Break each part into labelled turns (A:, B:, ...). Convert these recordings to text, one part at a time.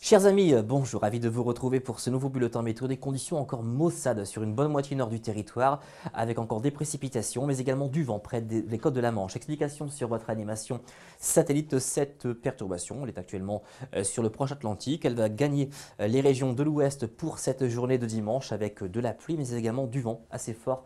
A: Chers amis, euh, bonjour, ravi de vous retrouver pour ce nouveau bulletin météo. Des conditions encore maussades sur une bonne moitié nord du territoire, avec encore des précipitations, mais également du vent près des, côtes de la Manche. Explication sur votre animation satellite de cette perturbation. Elle est actuellement euh, sur le proche Atlantique. Elle va gagner euh, les régions de l'ouest pour cette journée de dimanche, avec de la pluie, mais également du vent assez fort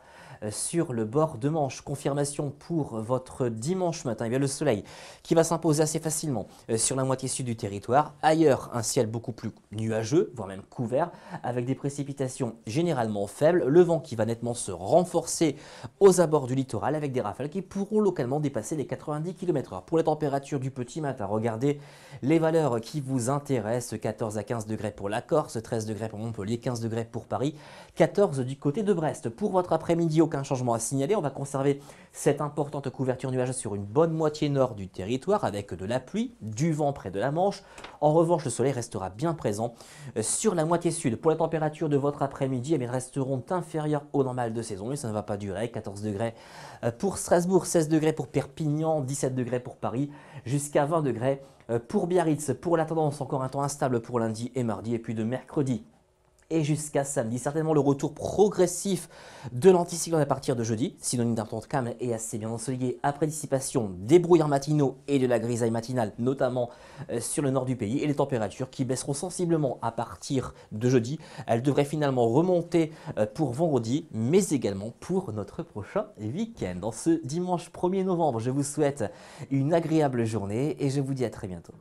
A: sur le bord de Manche. Confirmation pour votre dimanche matin. Il y a le soleil qui va s'imposer assez facilement sur la moitié sud du territoire. Ailleurs, un ciel beaucoup plus nuageux, voire même couvert, avec des précipitations généralement faibles, le vent qui va nettement se renforcer aux abords du littoral avec des rafales qui pourront localement dépasser les 90 km/h. Pour la température du petit matin, regardez les valeurs qui vous intéressent, 14 à 15 degrés pour la Corse, 13 degrés pour Montpellier, 15 degrés pour Paris, 14 du côté de Brest. Pour votre après-midi, aucun changement à signaler, on va conserver cette importante couverture nuageuse sur une bonne moitié nord du territoire avec de la pluie, du vent près de la Manche. En revanche, le soleil reste sera bien présent euh, sur la moitié sud. Pour la température de votre après-midi, elles eh resteront inférieures au normal de saison et ça ne va pas durer. 14 degrés euh, pour Strasbourg, 16 degrés pour Perpignan, 17 degrés pour Paris, jusqu'à 20 degrés euh, pour Biarritz. Pour la tendance, encore un temps instable pour lundi et mardi et puis de mercredi et jusqu'à samedi. Certainement le retour progressif de l'anticyclone à partir de jeudi, synonyme d'un temps calme et assez bien ensoleillé après dissipation des brouillards matinaux et de la grisaille matinale, notamment euh, sur le nord du pays, et les températures qui baisseront sensiblement à partir de jeudi. Elles devraient finalement remonter euh, pour vendredi, mais également pour notre prochain week-end. Dans ce dimanche 1er novembre, je vous souhaite une agréable journée et je vous dis à très bientôt.